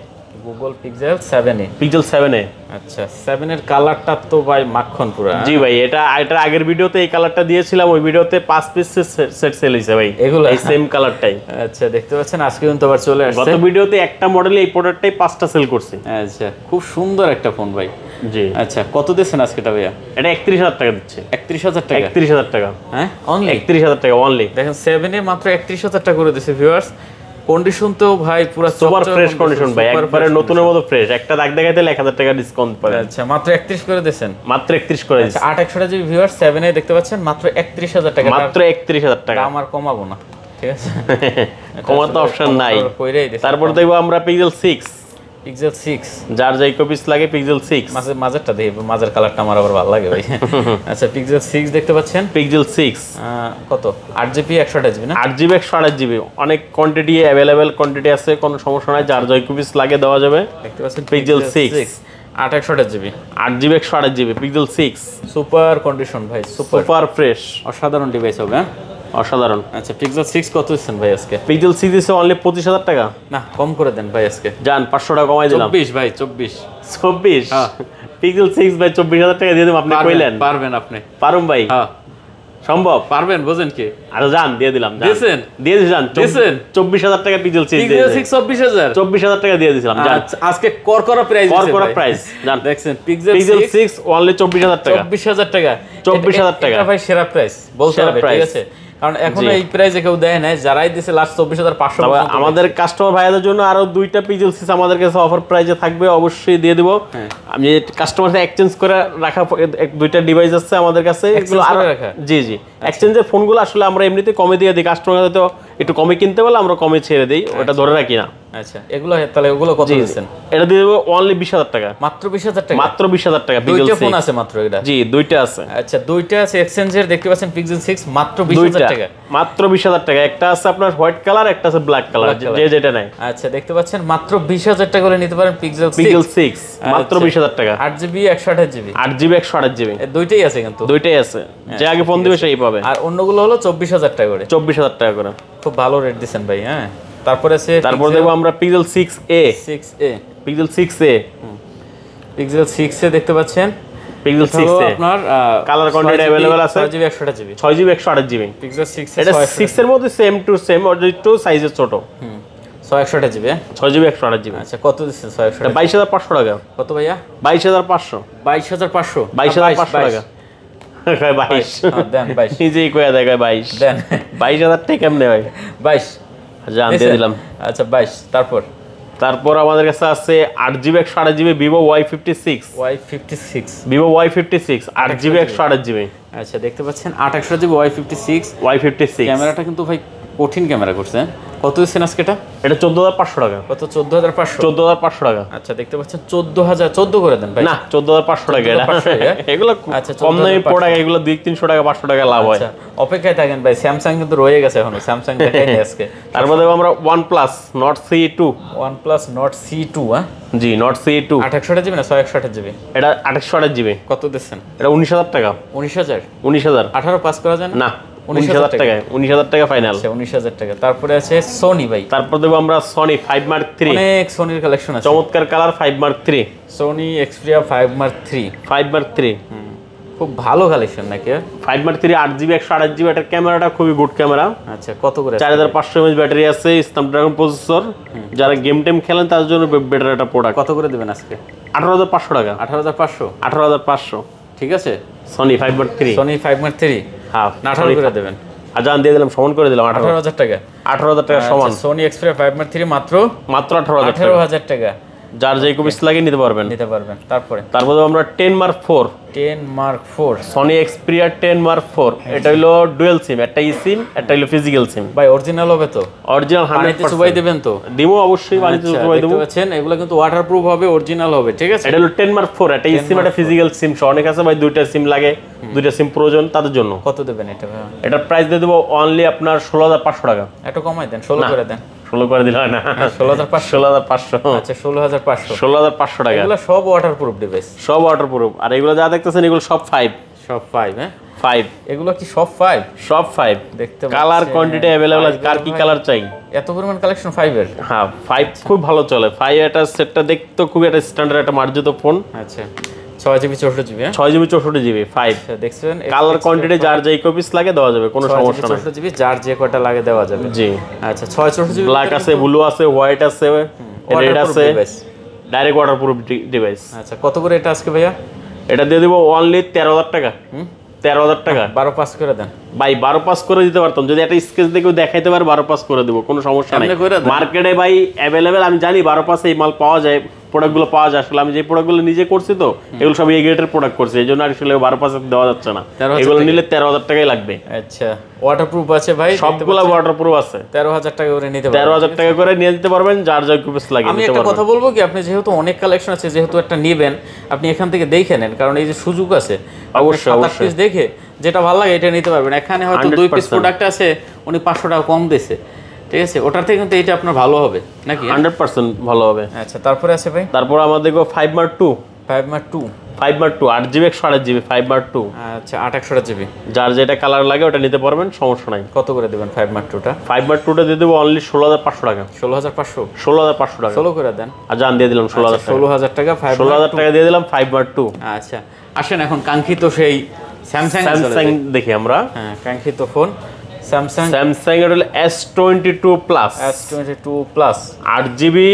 Google Pixel 7 A Pixel 7 A আচ্ছা 7 এর কালারটা তো ভাই মাখন পুরো জি হ্যাঁ? ভাই এটা এটার আগের ভিডিওতে এই কালারটা দিয়েছিলাম ওই ভিডিওতে 5 পিস সেট সেল হইছে ভাই এগুলো এই সেম কালারটাই আচ্ছা দেখতে পাচ্ছেন আজকে কিন্তু আবার চলে আসছে গত ভিডিওতে একটা মডেলে এই প্রোডাক্টটাই পাঁচটা সেল করছে আচ্ছা খুব সুন্দর একটা ফোন ভাই জি আচ্ছা কত দিচ্ছেন আজকেটা ভাইয়া এটা 31000 টাকা দিচ্ছে 31000 টাকা 31000 টাকা হ্যাঁ অনলি 31000 টাকা অনলি দেখেন 7 এ মাত্র 31000 টাকা করে দিছে ভিউয়ার্স কন্ডিশন তো ভাই পুরো সুপার ফ্রেশ কন্ডিশন ভাই একবারে নতুনের মতো ফ্রেশ একটা দাগ দেখাইতে 1000 টাকা ডিসকাউন্ট পাবেন আচ্ছা মাত্র 31 করে দেন মাত্র 31 করে আচ্ছা, দিয়েছি 8100 টাকা যদি ভিউয়ার 7 এ দেখতে পাচ্ছেন মাত্র 31000 টাকা মাত্র 31000 টাকা আমার কমাবো না ঠিক আছে কমাতে অপশন নাই তারপর দেখবো আমরা পিক্সেল 6 পিক্সেল 6 যার যেই কপিস লাগে পিক্সেল 6 মাঝে মাঝেরটা দেই মাঝের কালারটা আমার আবার ভালো লাগে ভাই আচ্ছা পিক্সেল 6 দেখতে পাচ্ছেন পিক্সেল 6 কত 8GB 128GB না 8GB 128GB অনেক কোয়ান্টিটি अवेलेबल কোয়ান্টিটি আছে কোনো সমস্যা নাই যার যেই কপিস লাগে দেওয়া যাবে দেখতে পাচ্ছেন পিক্সেল 6 আট একশো আঠাশ জিবি আট জিবি একশো GB Pixel six super condition ভাই সুপার সুপার ফ্রেশ অসাধারণ ডিভাইস হবে হ্যাঁ অসাধারণ আচ্ছা পিক্সেল সিক্স কত দিচ্ছেন ভাই আজকে পিক্সেল সিক্স দিচ্ছে অনলি পঁচিশ হাজার টাকা না কম করে দেন ভাই আজকে যান পাঁচশো টাকা কমাই দিলাম চব্বিশ ভাই চব্বিশ চব্বিশ পিক্সেল হ্যাঁ। সিক্স ভাই চব্বিশ হাজার টাকা দিয়ে দেবো আপনি কইলেন পারবেন আপনি পারুম ভাই হ্যাঁ। সম্ভব পারবেন বুঝেন কি আরো যান দিয়ে দিলাম দিয়েছেন দিয়ে দিয়েছেন দিয়েছেন চব্বিশ হাজার টাকা পিক্সেল সিক্স সিক্স চব্বিশ হাজার চব্বিশ হাজার টাকা দিয়ে দিয়েছিলাম আচ্ছা, আজকে করকরা প্রাইস কর প্রাইস জান দেখছেন পিক্সেল সিক্স অনলি চব্বিশ হাজার টাকা চব্বিশ হাজার টাকা চব্বিশ হাজার টাকা ভাই সেরা প্রাইস বলতে হবে ঠিক আছে কারণ এখন এই প্রাইজে কেউ দেয় না যারাই দিছে লাস্ট চব্বিশ হাজার পাঁচশো আমাদের কাস্টমার ভাইয়াদের জন্য আরো দুইটা পিজেল সিস আমাদের কাছে অফার প্রাইজে থাকবে অবশ্যই দিয়ে দেবো হ্যাঁ। আমি কাস্টমার এক্সচেঞ্জ করে রাখা দুইটা ডিভাইস আছে আমাদের কাছে এগুলো আরো জি জি আচ্ছা। এক্সচেঞ্জের ফোনগুলো আসলে আমরা এমনিতে কমে দিয়ে দিই কাস্টমার তো একটু কমে কিনতে পারলে আমরা কমে ছেড়ে দিই ওটা আচ্ছা। ধরে রাখি না যেটা আচ্ছা, মাত্র বিশ হাজার টাকা করে আচ্ছা, নিতে পারেন সিক্স মাত্র বিশ হাজার টাকা আট জিবি একশো জিবি জিবি দুইটাই আছে কিন্তু দুইটাই আছে যে আগে ফোন দিবে সেই পাবে আর অন্যগুলো হলো চব্বিশ হাজার টাকা করে চব্বিশ হাজার টাকা করে তো ভালো রেট দিচ্ছেন ভাই হ্যাঁ তারপর আছে তারপর দেখবো আমরা Pixel six A six A Pixel six A Pixel six A দেখতে পাচ্ছেন পিক্সেল 6 আপনার কালার अवेलेबल আছে এটা 6 এর মধ্যে সেম টু সেম অর টু সাইজের ছোট হুম 6 জিবি জিবি জিবি আচ্ছা কত দিচ্ছেন 6 22500 টাকা কত ভাইয়া 22500 22500 22500 টাকা বাইশ হ্যাঁ, দেন বাইশ নিজেই কয়া দেয় বাইশ দেন বাইশ হাজার টাকা কেমনে হয় বাইশ জান আচ্ছা, আচ্ছা বাইশ তারপর তারপর আমাদের কাছে আছে আট জিবি একশো আট GB Vivo Y fifty six Y fifty six Vivo Y fifty six আট জিবি একশো আট জিবি আচ্ছা দেখতে পাচ্ছেন আট একশো GB Y fifty six Y fifty six ক্যামেরাটা কিন্তু ভাই কঠিন ক্যামেরা করছে হ্যাঁ? কত দিচ্ছেন আজকে এটা এটা চোদ্দ হাজার পাঁচশো টাকা কত চোদ্দ হাজার পাঁচশো চোদ্দ হাজার পাঁচশো টাকা আচ্ছা দেখতে পাচ্ছেন চোদ্দ হাজার চোদ্দ করে দেন না চোদ্দ হাজার পাঁচশো টাকা এটা হ্যাঁ? এগুলো আচ্ছা কম দামি প্রোডাক্ট এগুলো দুই তিনশো টাকা পাঁচশো টাকা লাভ হয় আচ্ছা, অপেক্ষায় থাকেন ভাই স্যামসাং কিন্তু রয়ে গেছে এখন স্যামসাং আজকে তার মধ্যে আমরা OnePlus Nord C two OnePlus Nord C two হ্যাঁ জি নট সি টু আঠাশশো আঠাশ জিবি না ছয় একশো আঠাশ জিবি এটা আঠাশশো আঠাশ জিবি কত দিচ্ছেন এটা উনিশ হাজার টাকা উনিশ হাজার উনিশ হাজার আঠারো পাস করা যায় না উনিশ হাজার টাকা ফাইনাল আচ্ছা, উনিশ হাজার টাকা সোনি ভাই তারপর সনি ফাইভ মার্ক থ্রি অনেক কালেকশন চমৎকার colour five mark three Sony Xperia five mark three five mark three খুব ভালো কালেকশন নাকি ফাইভ হ্যাঁ? জিবি একশো আঠাশ জিবি এটার ক্যামেরাটা খুবই গুড ক্যামেরা আচ্ছা কত করে চার হাজার পাঁচশো এমএচ ব্যাটারি আছে স্ন্যাপড্রাগন প্রসেসর যারা গেম টেম খেলেন তার জন্য বেটার একটা প্রোডাক্ট কত করে দিবেন আজকে আঠারো হাজার পাঁচশো টাকা আঠারো হাজার পাঁচশো আঠারো হাজার পাঁচশো ঠিক আছে Sony five mark three Sony five mark three half আঠারো আজান দিয়ে দিলাম সমান করে দিলাম আঠারো হাজার টাকা আঠারো হাজার টাকা আচ্ছা, সমান Sony Xperia five mark three মাত্র মাত্র আঠারো হাজার টাকা যার যে কপিস লাগে নিতে পারবেন নিতে পারবেন তারপরে তারপরে আমরা 10 mark 4 10 mark 4 Sony Xperia 10 mark 4 এটা হলো ডুয়াল সিম একটা ই সিম একটা হলো ফিজিক্যাল সিম ভাই অরিজিনাল হবে তো অরিজিনাল হানিতে সুবাই দিবেন তো দিমো অবশ্যই পানিতে সুবাই আচ্ছা, দেব আছেন এগুলা কিন্তু ওয়াটারপ্রুফ হবে অরিজিনাল হবে ঠিক আছে এটা হলো 10 মার্ক 4 একটা ই সিম একটা ফিজিক্যাল সিম অনেক আছে ভাই দুইটা সিম লাগে দুইটা সিম প্রয়োজন তাদের জন্য কত দেবেন এটা এটা প্রাইস দিয়ে দেব অনলি আপনার 16500 টাকা একটু কমাই দেন 16 করে দেন ষোলো করে দিলে হয় না হ্যাঁ, ষোলো হাজার পাঁচশো ষোলো হাজার পাঁচশো আচ্ছা ষোলো হাজার পাঁচশো ষোলো হাজার পাঁচশো টাকা সব ওয়াটারপ্রুফ ডিভাইস সব ওয়াটারপ্রুফ আর এগুলো যা দেখতেছেন এগুলো সব ফাইভ সব ফাইভ হ্যাঁ ফাইভ এগুলো কি সব ফাইভ সব ফাইভ দেখতে কালার কোয়ান্টিটি আছে কার কি কালার মানে চাই এত পরিমাণ কালেকশন ফাইভের ফাইভ খুব ভালো চলে ফাইভ একটা সেটটা দেখতে খুব একটা স্ট্যান্ডার্ড একটা মার্জিত ফোন আচ্ছা হ্যাঁ? আচ্ছা, লাগে দেওয়া যাবে কোনো সমস্যা লাগে দেওয়া যাবে জি আচ্ছা ব্ল্যাক আছে ব্লু আছে হোয়াইট আছে রেড আছে ডাইরেক্ট ওয়াটারপ্রুফ ডিভাইস আচ্ছা কত করে এটা আজকে ভাইয়া এটা দিয়ে দেবো অনলি তেরো হাজার টাকা তেরো হাজার টাকা বারো পাস করে দেন ভাই বারো পাস করে দিতে পারতাম যদি একটা স্কেচ দেখাইতে বারো পাস করে দেবো কোনো সমস্যা নেই মার্কেটে ভাই অ্যাভেলেবেল আমি জানি বারো পাস এই মাল পাওয়া যায় প্রোডাক্টগুলো পাওয়া যায় আসলে আমি যে প্রোডাক্টগুলো নিজে করছি তো এগুলো সব এ প্রোডাক্ট করছে এই জন্য আসলে বারো পাঁচ দেওয়া যাচ্ছে না এগুলো নিলে তেরো হাজার টাকাই লাগবে আচ্ছা ওয়াটারপ্রুফ আছে ভাই সবগুলো ওয়াটারপ্রুফ আছে তেরো হাজার টাকা করে নিতে তেরো হাজার টাকা করে নিয়ে পারবেন যার লাগে আমি একটা কথা বলবো কি আপনি যেহেতু অনেক কালেকশন আছে যেহেতু একটা নেবেন আপনি এখান থেকে দেখে নেন কারণ এই যে সুযোগ আছে অবশ্যই অবশ্যই দেখে যেটা ভালো লাগে এটা নিতে পারবেন এখানে হয়তো দুই পিস প্রোডাক্ট আছে উনি পাঁচশো টাকা কম দিয়েছে ঠিক আছে ওটার থেকে কিন্তু এটা আপনার ভালো হবে নাকি 100% ভালো হবে আচ্ছা তারপরে আছে ভাই তারপর আমাদের গো 5 মার 2 5 মার 2 5 মার 2 আট জিবি একশো জিবি 5 মার 2 আচ্ছা আট একশো জিবি যার যেটা কালার লাগে ওটা নিতে পারবেন সমস্যা নাই কত করে দিবেন 5 মার টুটা 5 মার টুটা দিয়ে দেব অনলি 16500 টাকা 16500 16500 টাকা 16 করে দেন আর জান দিয়ে দিলাম 16000 হাজার আচ্ছা, ষোলো টাকা 5 16000 টাকা দিয়ে দিলাম 5 মার 2 আচ্ছা আসেন এখন কাঙ্ক্ষিত সেই স্যামসাং স্যামসাং দেখি আমরা হ্যাঁ কাঙ্ক্ষিত ফোন স্যামসাং স্যামসাং এর হলো S twenty two plus S twenty two plus আট জিবি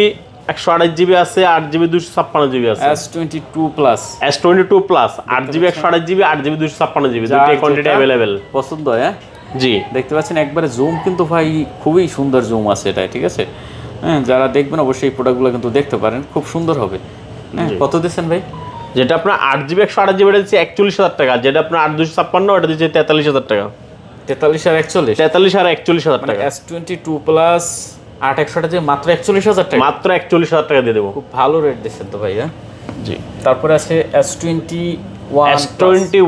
একশো আঠাশ জিবি আছে আট জিবি দুশো ছাপ্পান্ন জিবি আছে S twenty two plus S twenty two plus আট জিবি একশো আঠাশ জিবি আট জিবি দুশো ছাপ্পান্ন জিবি কোয়ান্টিটি অ্যাভেলেবেল পছন্দ হ্যাঁ জি দেখতে পাচ্ছেন একবারে জুম কিন্তু ভাই খুবই সুন্দর জুম আছে এটা ঠিক আছে হ্যাঁ যারা দেখবেন অবশ্যই এই প্রোডাক্টগুলো কিন্তু দেখতে পারেন খুব সুন্দর হবে হ্যাঁ কত দিচ্ছেন ভাই যেটা আপনার আট জিবি একশো আট জিবি এটা দিচ্ছে একচল্লিশ হাজার টাকা যেটা আপনার আট দুশো ছাপ্পান্ন ওটা দিচ্ছে তেতাল্লিশ হাজার টাকা তেতাল্লিশ আর একচল্লিশ তেতাল্লিশ আর একচল্লিশ হাজার মানে টাকা এস টোয়েন্টি টু প্লাস আট একশোটা যে মাত্র একচল্লিশ হাজার টাকা মাত্র একচল্লিশ হাজার টাকা দিয়ে দেবো খুব ভালো রেট দিচ্ছেন তো ভাইয়া জি তারপরে আছে S twenty one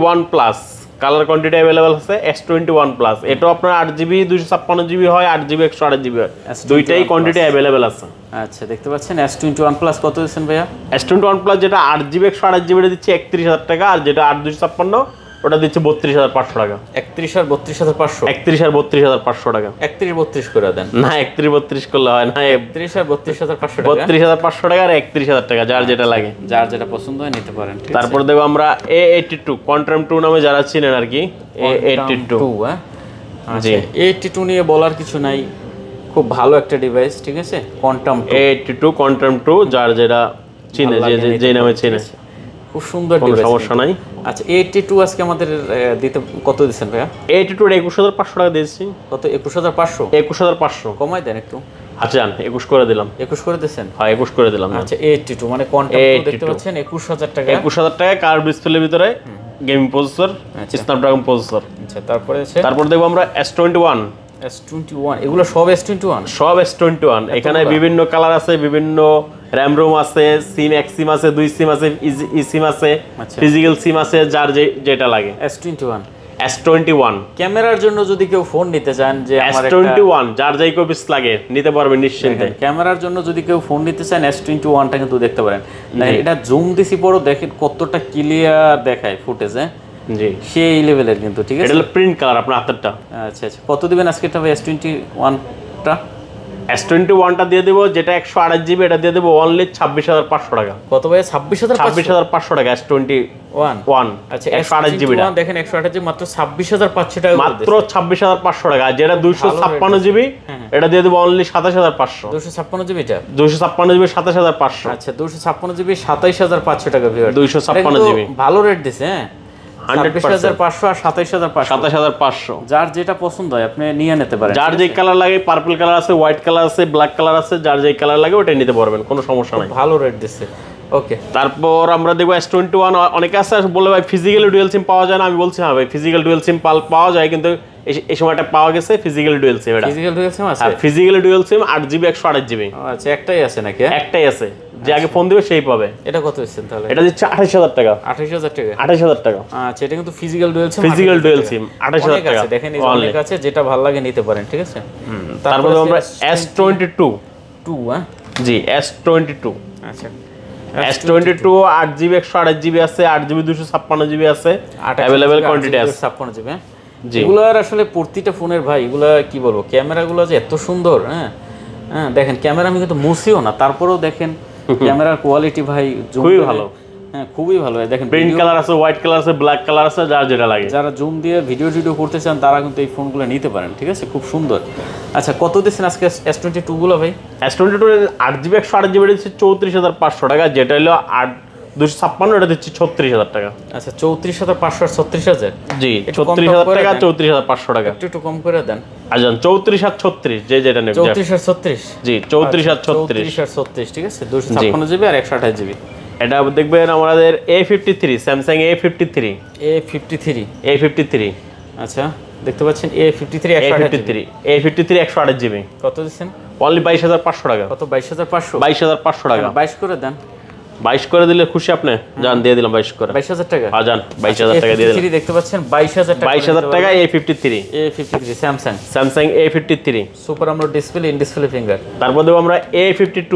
one plus colour quantity available আছে এস টোয়েন্টি ওয়ান প্লাস এটা আপনার আট জিবি দুশো ছাপ্পান্ন জিবি হয় আট জিবি একশো আট জিবি হয় দুইটাই কোয়ান্টিটি অ্যাভেলেবেল আছে আচ্ছা দেখতে পাচ্ছেন এস টোয়েন্টি ওয়ান প্লাস কত দিচ্ছেন ভাইয়া এস টোয়েন্টি ওয়ান প্লাস যেটা আট জিবি একশো আট জিবিটা দিচ্ছে একত্রিশ হাজার টাকা আর যেটা আট দুশো ছাপ্পান্ন ওটা দিচ্ছে বত্রিশ হাজার পাঁচশো টাকা একত্রিশ আর বত্রিশ হাজার পাঁচশো একত্রিশ আর বত্রিশ হাজার পাঁচশো টাকা একত্রিশ বত্রিশ করে দেন না একত্রিশ বত্রিশ করলে হয় না একত্রিশ আর বত্রিশ হাজার পাঁচশো বত্রিশ হাজার পাঁচশো টাকা আর একত্রিশ হাজার টাকা যার যেটা লাগে যার যেটা পছন্দ হয় নিতে পারেন তারপর দেবো আমরা A eighty two quantum two নামে যারা ছিলেন আর কি এ এইটি টু জি এইটি আচ্ছা, টু নিয়ে বলার কিছু নাই খুব ভালো একটা ডিভাইস ঠিক আছে quantum eighty two quantum two যার যেটা চিনে যে যে নামে চিনেছে খুব সুন্দর সমস্যা নাই আচ্ছা এইটি টু আজকে আমাদের দিতে কত দিচ্ছেন ভাইয়া এইটি টু একুশ হাজার পাঁচশো টাকা দিয়েছি কত একুশ হাজার পাঁচশো একুশ হাজার পাঁচশো কমাই দেন একটু আচ্ছা একুশ করে দিলাম একুশ করে দিচ্ছেন হ্যাঁ, একুশ করে দিলাম আচ্ছা এইটি টু মানে দেখতে পাচ্ছেন একুশ হাজার টাকা একুশ হাজার টাকা কার ডিসপ্লের ভিতরে গেমিং প্রসেসর স্ন্যাপড্রাগন আচ্ছা। প্রসেসর আচ্ছা, তারপরে তারপর দেখবো আমরা এস টোয়েন্টি ওয়ান S21 এগুলো সব S21 সব S21 এখানে বিভিন্ন কালার আছে বিভিন্ন র্যাম রোম আছে সিম এক সিম আছে দুই সিম আছে ই সিম আছে ফিজিক্যাল আচ্ছা। সিম আছে যার যেটা লাগে S21 ক্যামেরার জন্য যদি কেউ ফোন নিতে চান যে আমার S21 যার যাই কপিস লাগে নিতে পারবেন নিশ্চিন্তে ক্যামেরার জন্য যদি কেউ ফোন নিতে চান S21 টা কিন্তু দেখতে পারেন এটা জুম দিছি পরও দেখেন কতটা ক্লিয়ার দেখায় ফুটেজে আচ্ছা, আচ্ছা। ছাব্বিশ হাজার পাঁচশো টাকা যেটা দুইশো ছাপ্পান্ন জিবি হ্যাঁ, হ্যাঁ। এটা দিয়ে অনলি সাতাশ হাজার পাঁচশো দুশো ছাপ্পান্ন জিবি ছাপ্পান্ন জিবি সাতাশ হাজার পাঁচশো আচ্ছা দুশো ছাপ্পান্ন জিবি হাজার পাঁচশো টাকা দুইশো ছাপ্পান্ন জিবি ভালো রেট দিছে হ্যাঁ যার যেটা তারপর আমরা দেখবো সিম পাওয়া যায় না আমি বলছি হ্যাঁ ভাই ফিজিক্যাল ডুয়েল সিম পাওয়া যায় কিন্তু এই সময়টা পাওয়া গেছে ফিজিক্যাল ডুয়েল সিম এটা ফিজিক্যাল ডুয়েল সিম আট জিবি একশো আট জিবি আচ্ছা, একটাই আছে নাকি হ্যাঁ? একটাই আছে যে আগে ফোন দিবে সেই পাবে এটা কত হচ্ছে তাহলে এটা দিচ্ছে আঠাশ হাজার টাকা আঠাশ হাজার টাকা আঠাশ হাজার টাকা আচ্ছা এটা কিন্তু physical dual SIM physical dual SIM আঠাশ হাজার টাকা দেখেন অনেক আছে যেটা ভালো লাগে নিতে পারেন ঠিক আছে তারপরে আমরা S twenty two two G S twenty two আচ্ছা এস টোয়েন্টি টু আট জিবি একশো আঠাশ জিবি আছে আট জিবি দুশো ছাপ্পান্ন জিবি আছে অ্যাভেলেবেল কোয়ান্টিটি আছে ছাপ্পান্ন জিবি হ্যাঁ এগুলোর আসলে প্রতিটা ফোনের ভাই এগুলো কি বলবো ক্যামেরাগুলো যে এত সুন্দর হ্যাঁ হ্যাঁ দেখেন ক্যামেরা আমি কিন্তু মুছিও না তারপরেও দেখেন ক্যামেরার কোয়ালিটি ভাই খুবই ভালো হ্যাঁ খুবই ভালো দেখেন পেইন্ট কালার আছে হোয়াইট কালার আছে ব্ল্যাক কালার আছে যার যেটা লাগে যারা জুম দিয়ে ভিডিও ভিডিও করতে চান তারা কিন্তু এই ফোনগুলো নিতে পারেন ঠিক আছে খুব সুন্দর আচ্ছা কত দিচ্ছেন আজকে এস টোয়েন্টি টুগুলো ভাই এস টোয়েন্টি টু আট জিবি একশো আট জিবি দিচ্ছে চৌত্রিশ হাজার পাঁচশো টাকা যেটা হলো আট পাঁচশো ছত্রিশ হাজার চৌত্রিশ আর ছত্রিশ যে ছত্রিশ চৌত্রিশ ছত্রিশ আর জিবি এটা দেখবেন আমাদের A fifty three Samsung A fifty three A fifty three A fifty three আচ্ছা দেখতে পাচ্ছেন এ ফিফটি থ্রি একশো fifty three A fifty three একশো আঠাশ জিবি কত দিচ্ছেন অনলি বাইশ হাজার পাঁচশো টাকা কত বাইশ হাজার পাঁচশো বাইশ হাজার পাঁচশো টাকা বাইশ করে দেন 22 করে দিলে খুশি আপনি যান দিয়ে দিলাম 22 করে 22000 টাকা হ্যাঁ যান 22000 টাকা দিয়ে দিলাম থ্রি দেখতে পাচ্ছেন 22000 টাকা 22000 টাকা A53 A53 Samsung Samsung A53 super আমরা ডিসপ্লে ইন ডিসপ্লে ফিঙ্গার তারপর দেব আমরা A52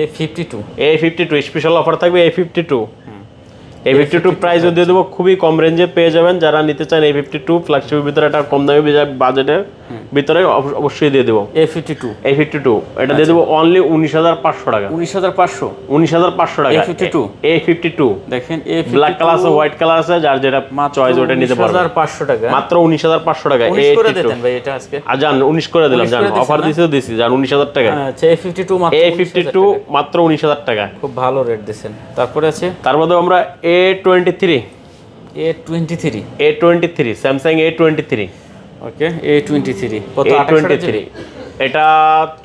A52 A52 special offer থাকবে A52 এই ফিফটি কম রেঞ্জে অবশ্যই দিয়ে আচ্ছা। ওটা পাঁচশো টাকা মাত্র উনিশ হাজার পাঁচশো টাকা উনিশ করে দিলাম অফার দিছে যান উনিশ হাজার টাকা A fifty two A fifty two মাত্র উনিশ হাজার টাকা খুব ভালো রেট দিয়েছেন তারপরে তার মধ্যে আমরা A twenty three A twenty three A twenty three Samsung A twenty three okay A twenty three কত টোয়েন্টি থ্রি এটা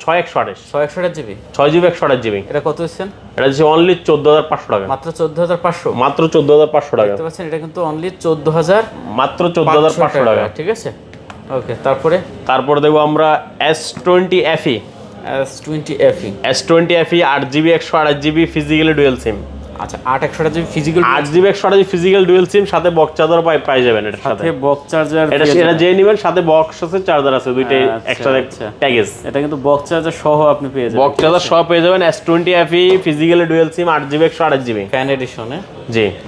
ছয় একশো আঠাশ ছয় একশো আঠাশ জিবি ছয় জিবি একশো আঠাশ জিবি এটা কত হচ্ছেন এটা হচ্ছে অনলি চোদ্দ হাজার পাঁচশো টাকা মাত্র চোদ্দ হাজার পাঁচশো মাত্র চোদ্দ হাজার পাঁচশো টাকা দেখতে পাচ্ছেন এটা কিন্তু অনলি চোদ্দ হাজার মাত্র চোদ্দ হাজার পাঁচশো টাকা ঠিক আছে ওকে তারপরে তারপরে দেখবো আমরা S twenty F E S twenty F E S twenty F E আট জিবি একশো আঠাশ জিবি ফিজিক্যালি ডুয়েল সিম আচ্ছা আট একশোটা আট জিবি ফিজিক্যাল ডুয়েল সিম সাথে বক্স চার্জার যাবেন সাথে বক্স চার্জার যে নেবেন সাথে বক্স আছে চার্জার আছে আচ্ছা, আচ্ছা। এটা কিন্তু বক্স চার্জার সহ আপনি পেয়ে যাবেন বক্স চার্জার পেয়ে যাবেন এস টোয়েন্টি ডুয়েল সিম আট জিবি একশো জিবি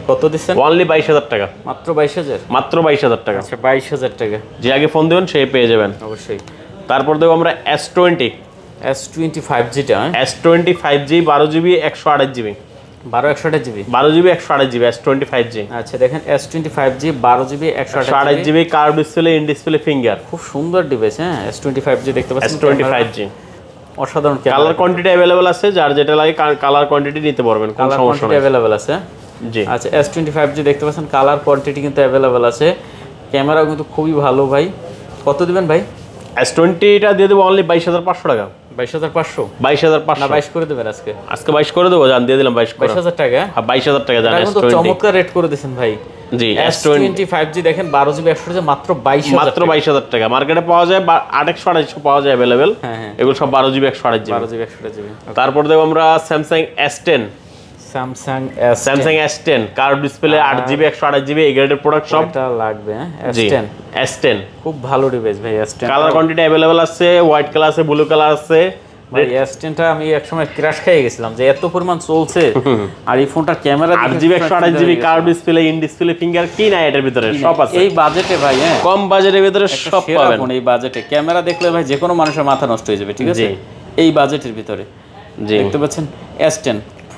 কত বাইশ হাজার টাকা মাত্র বাইশ হাজার মাত্র বাইশ হাজার টাকা আচ্ছা, বাইশ হাজার টাকা যে আগে ফোন সে পেয়ে যাবেন অবশ্যই তারপর দেবো আমরা S twenty S twenty five জিটা এস টোয়েন্টি ফাইভ জি বারো জিবি একশো জিবি বারো একশো জিবি বারো জিবি একশো এস টোয়েন্টি ফাইভ জি জি ডিসপ্লে ফিঙ্গার খুব সুন্দর হ্যাঁ? অসাধারণ কালার অ্যাভেলেবেল আছে যার যেটা লাগে কালার কোয়ান্টিটি পারবেন কালার আছে জি আচ্ছা এস টোয়েন্টি ফাইভ জি দেখতে পাচ্ছেন কালার কোয়ান্টিটি কিন্তু অ্যাভেলেবেল আছে কিন্তু খুবই ভালো ভাই কত দেবেন ভাই এস টা দিয়ে দেবো অনলি বাইশ হাজার পাঁচশো টাকা বাইশ হাজার দেবো টাকা হ্যাঁ, রেট করে ভাই টোয়েন্টি ফাইভ জি দেখেন বারো জিবি একশো মাত্র বাইশ মাত্র বাইশ হাজার টাকা মার্কেটে পাওয়া যায় আট একশো পাওয়া যায় অ্যাভেলেবেল হ্যাঁ। এগুলো সব বারো জিবি একশো বারো একশো তারপর দেখবো আমরা Samsung S ten Samsung S10 Samsung S10 ten curve display 8GB 128GB এই গ্রেডের প্রোডাক্ট সব এটা লাগবে এস S10 এস খুব ভালো ডিভাইস ভাই S10 কালার কোয়ান্টিটি अवेलेबल আছে হোয়াইট কালার আছে ব্লু কালার আছে ভাই এস টেনটা আমি একসময় ক্র্যাশ খেয়ে গেছিলাম যে এত পরিমাণ চলছে আর এই ফোনটার ক্যামেরা আট জিবি একশো আঠাশ curve display in display finger কি না এটার ভিতরে সব আছে এই বাজেটে ভাই হ্যাঁ কম বাজেটের ভিতরে সব পাবেন এই বাজেটে ক্যামেরা দেখলে ভাই যে কোনো মানুষের মাথা নষ্ট হয়ে যাবে ঠিক আছে এই বাজেটের ভিতরে জি দেখতে পাচ্ছেন S10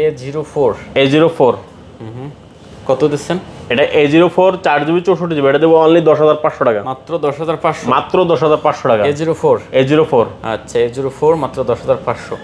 A zero four A zero four কত দিচ্ছেন এটা এ জিরো ফোর চার জিবি চৌষট্টি জিবি এটা দেবো অনলি দশ হাজার পাঁচশো টাকা মাত্র দশ হাজার পাঁচশো মাত্র দশ হাজার পাঁচশো টাকা A zero four A zero four আচ্ছা এ জিরো ফোর মাত্র দশ হাজার পাঁচশো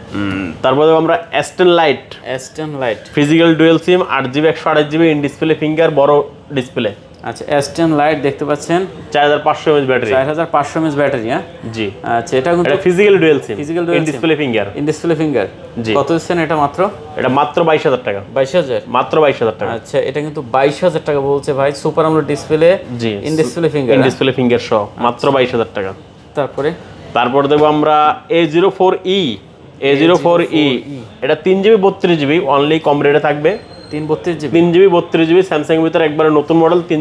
তারপরে আমরা S ten lite S ten lite physical dual SIM আট জিবি একশো আঠাশ জিবি ইন ডিসপ্লে ফিঙ্গার বড় ডিসপ্লে আচ্ছা এস টেন লাইট দেখতে পাচ্ছেন 4500 mAh ব্যাটারি 4500 mAh ব্যাটারি হ্যাঁ জি আচ্ছা এটা কিন্তু physical dual SIM physical dual display finger in display finger জি কত দিচ্ছেন এটা মাত্র এটা মাত্র 22000 টাকা 22000 মাত্র 22000 টাকা আচ্ছা এটা কিন্তু বাইশ হাজার টাকা বলছে ভাই সুপার আমলো ডিসপ্লে জি in display finger in display finger সহ আচ্ছা। মাত্র বাইশ হাজার টাকা তারপরে তারপর দেব আমরা A A zero zero four E four E এটা তিন জিবি বত্রিশ জিবি অনলি কম রেটে থাকবে তিন বত্রিশ জিবি বত্রিশ ভিতরে একবারে নতুন মডেল তিন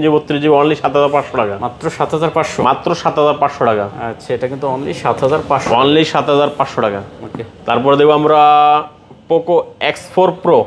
সাত হাজার পাঁচশো টাকা মাত্র সাত হাজার পাঁচশো মাত্র সাত হাজার পাঁচশো টাকা আচ্ছা কিন্তু অনলি সাত হাজার পাঁচশো সাত হাজার পাঁচশো টাকা ওকে তারপরে দেখবো আমরা Poco X four Pro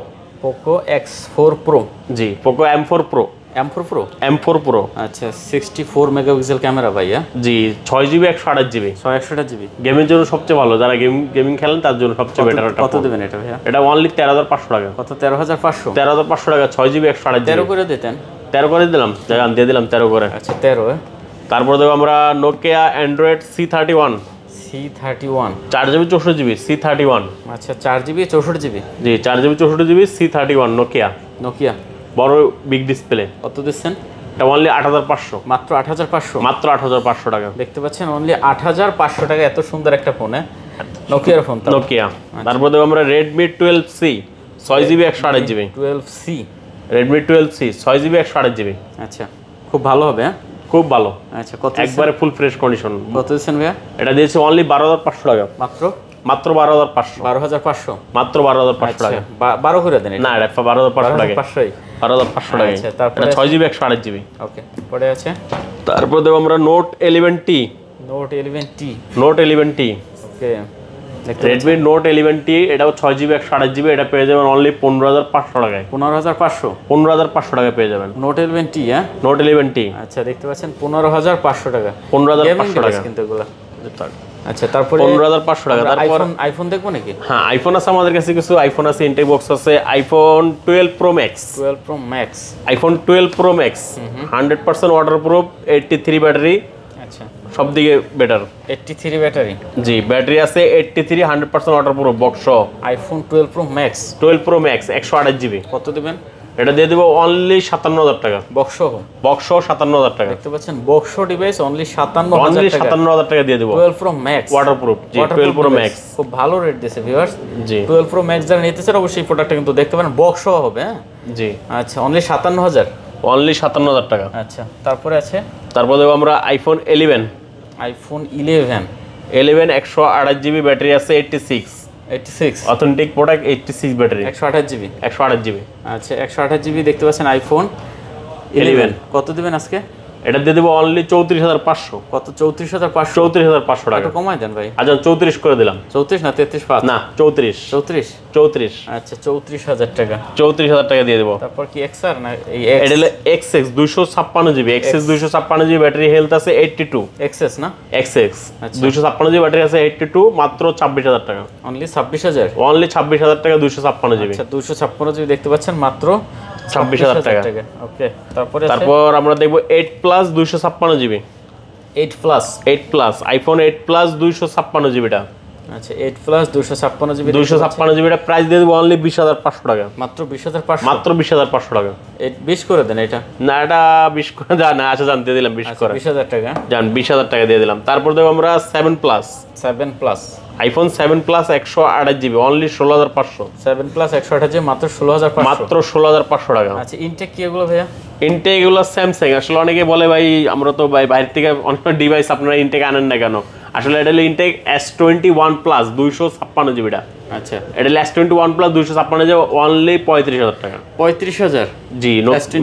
Poco X four Pro জি Poco M four Pro M4 Pro M4 Pro আচ্ছা 64 মেগাপিক্সেল ক্যামেরা ভাইয়া জি 6 জিবি 128 জিবি 628 জিবি গেমের জন্য সবচেয়ে ভালো যারা গেম গেমিং খেলেন তার জন্য সবচেয়ে বেটার এটা কত দিবেন এটা ভাইয়া এটা অনলি 13500 টাকা কত 13500 13500 টাকা 6 জিবি 128 জিবি 13 করে দিতেন 13 করে দিলাম দিয়ে দিলাম 13 করে আচ্ছা 13 হ্যাঁ। তারপর দেবো আমরা Nokia Android C thirty one C thirty one চার জিবি চৌষট্টি জিবি সি থার্টি ওয়ান আচ্ছা চার জিবি চৌষট্টি জিবি জি চার জিবি চৌষট্টি GB C thirty one Nokia Nokia বড় বিগ ডিসপ্লে কত দিচ্ছেন এটা আট হাজার পাঁচশো মাত্র আট হাজার পাঁচশো মাত্র আট হাজার পাঁচশো টাকা দেখতে পাচ্ছেন আট হাজার পাঁচশো টাকা এত সুন্দর একটা নোকিয়ার ফোন তারপরে আমরা রেডমি টুয়েলভ সি ছয় জিবি একশো GB twelve C Redmi twelve C ছয় জিবি একশো জিবি আচ্ছা খুব ভালো হবে হ্যাঁ খুব ভালো আচ্ছা একবারে ফুল ফ্রেশ দিচ্ছেন ভাইয়া এটা দিয়েছে বারো হাজার পাঁচশো টাকা মাত্র মাত্র বারো হাজার পাঁচশো বারো হাজার পাঁচশো মাত্র বারো হাজার পাঁচশো টাকা আচ্ছা, বারো করে দেন না এটা বারো হাজার পাঁচশো টাকা পাঁচশোই বারো হাজার পাঁচশো টাকা আচ্ছা, তারপরে মানে ছয় জিবি একশো আট জিবি ওকে পরে আছে তারপর দেবো আমরা Note eleven T Note eleven T Note eleven T okay Redmi Note eleven T এটাও ছয় জিবি একশো আঠাশ জিবি এটা পেয়ে যাবেন অনলি পনেরো হাজার পাঁচশো টাকায় পনেরো হাজার পাঁচশো পনেরো হাজার পাঁচশো টাকায় পেয়ে যাবেন নোট ইলেভেন টি হ্যাঁ নোট ইলেভেন টি আচ্ছা দেখতে পাচ্ছেন পনেরো হাজার পাঁচশো টাকা পনেরো হাজার পাঁচশো টাকা কিন্তু এগুলো আচ্ছা তারপরে 15500 টাকা তারপর আইফোন দেখবো নাকি হ্যাঁ আইফোন আছে আমাদের কাছে কিছু আইফোন আছে ইনটেক বক্স আছে iPhone 12 Pro Max 12 Pro Max iPhone 12 Pro Max 100% waterproof 83 battery আচ্ছা সবদিকে দিকে বেটার 83 ব্যাটারি জি ব্যাটারি আছে 83 100% waterproof box iPhone 12 Pro Max 12 Pro Max 128 GB কত দিবেন এটা দিয়ে দেবো অনলি সাতান্ন হাজার টাকা বক্স বক্স সাতান্ন হাজার টাকা দেখতে পাচ্ছেন বক্সো ডিভাইস অনলি সাতান্ন অনলি সাতান্ন হাজার টাকা দিয়ে দেবো twelve Pro Max waterproof জি টুয়েলভ প্রো ম্যাক্স খুব ভালো রেট দিয়েছে ভিউয়ার্স জি টুয়েলভ প্রো ম্যাক্স যারা নিতে চান অবশ্যই প্রোডাক্টটা কিন্তু দেখতে পারেন বক্স হবে হ্যাঁ জি আচ্ছা অনলি সাতান্ন হাজার অনলি সাতান্ন হাজার টাকা আচ্ছা তারপরে আছে তারপর দেবো আমরা iPhone eleven iPhone eleven eleven একশো আঠাশ জিবি ব্যাটারি আছে eighty six 86 authentic product six battery 128 GB 128 GB আচ্ছা আঠাশ জিবি দেখতে পাচ্ছেন আইফোন ইলেভেন কত দেবেন আজকে এটা দিয়ে দেবো অনলি চৌত্রিশ হাজার পাঁচশো কত চৌত্রিশ হাজার পাঁচশো চৌত্রিশ হাজার পাঁচশো টাকা কমাই দেন ভাই আচ্ছা চৌত্রিশ করে দিলাম চৌত্রিশ না তেত্রিশ পাঁচ না চৌত্রিশ চৌত্রিশ চৌত্রিশ আচ্ছা চৌত্রিশ হাজার টাকা চৌত্রিশ হাজার টাকা দিয়ে দেবো তারপর কি এক্স আর না এটা এক্স এক্স দুইশো ছাপ্পান্ন জিবি এক্স এক্স দুশো ছাপ্পান্ন জিবি ব্যাটারি হেলথ আছে এইটটি টু এক্স এক্স না এক্স আচ্ছা। এক্স দুশো ছাপ্পান্ন জিবি ব্যাটারি আছে এইটটি টু মাত্র ছাব্বিশ হাজার টাকা অনলি ছাব্বিশ হাজার অনলি ছাব্বিশ হাজার টাকা দুইশো ছাপ্পান্ন জিবি আচ্ছা দুশো ছাপ্পান্ন জিবি দেখতে পাচ্ছেন মাত্র তারপর আমরা দেখবো এইট প্লাস দুইশো ছাপ্পান্ন GB eight plus eight plus iPhone eight plus দুইশো ছাপ্পান্ন জিবিটা আচ্ছা প্লাস জিবি দিয়ে অনলি টাকা মাত্র মাত্র টাকা করে দেন এটা না এটা করে আচ্ছা জান দিয়ে দিলাম আচ্ছা, করে টাকা টাকা দিয়ে দিলাম তারপর দেব আমরা plus plus iPhone plus GB only plus মাত্র মাত্র টাকা আচ্ছা ইনটেক কি এগুলো ভাইয়া স্যামসাং আসলে অনেকে বলে ভাই আমরা তো ভাই বাইরে থেকে অন্য ডিভাইস আপনারা ইনটেক আনেন না কেন আসলে এটা হলো intact S twenty one plus দুইশো ছাপ্পান্ন জিবিটা আচ্ছা এটা এস টোয়েন্টি ওয়ান প্লাস দুইশো ছাপ্পান্ন জিবি অনলি পঁয়ত্রিশ হাজার টাকা পঁয়ত্রিশ হাজার জি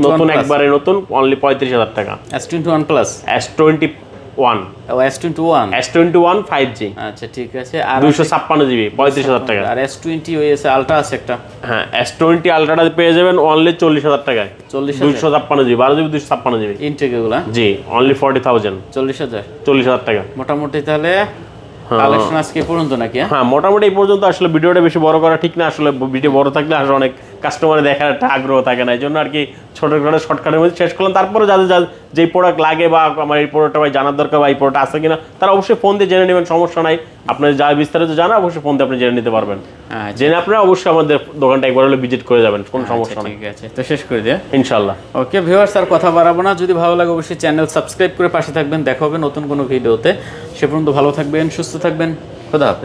নতুন একবারে নতুন অনলি পঁয়ত্রিশ হাজার টাকা S twenty one plus S twenty one S one S twenty one five G আচ্ছা ঠিক আছে আর দুশো ছাপ্পান্ন পঁয়ত্রিশ হাজার টাকা আর এস টোয়েন্টি আছে আছে একটা হ্যাঁ এস টোয়েন্টি পেয়ে যাবেন অনলি চল্লিশ হাজার টাকায় চল্লিশ ছাপ্পান্ন বারো ছাপ্পান্ন জি অনলি থাউজেন্ড চল্লিশ হাজার চল্লিশ হাজার টাকা মোটামুটি তাহলে হ্যাঁ। আজকে পর্যন্ত নাকি হ্যাঁ, হ্যাঁ মোটামুটি এই পর্যন্ত আসলে ভিডিওটা বেশি বড় করা ঠিক না আসলে ভিডিও বড় থাকলে আসলে অনেক কাস্টমারে দেখার একটা আগ্রহ থাকে না এই জন্য আর কি ঘরে শর্টকাটের মধ্যে শেষ করলাম তারপরে যাদের যা যেই প্রোডাক্ট লাগে বা আমার এই প্রোডাক্টটা ভাই জানার দরকার বা এই প্রোডাক্ট আছে কিনা তারা অবশ্যই ফোন দিয়ে জেনে নেবেন সমস্যা নাই আপনার যা বিস্তারিত জানা অবশ্যই ফোন দিয়ে আপনি জেনে নিতে পারবেন আচ্ছা। জেনে আপনারা অবশ্যই আমাদের দোকানটা একবার হলে ভিজিট করে যাবেন কোনো আচ্ছা, সমস্যা নেই ঠিক আছে তো শেষ করে দিয়ে হ্যাঁ? ইনশাল্লাহ ওকে ভিউয়ার্স আর কথা বাড়াবো না যদি ভালো লাগে অবশ্যই চ্যানেল সাবস্ক্রাইব করে পাশে থাকবেন দেখা হবে নতুন কোনো ভিডিওতে সে পর্যন্ত ভালো থাকবেন সুস্থ থাকবেন খোদা হাফেজ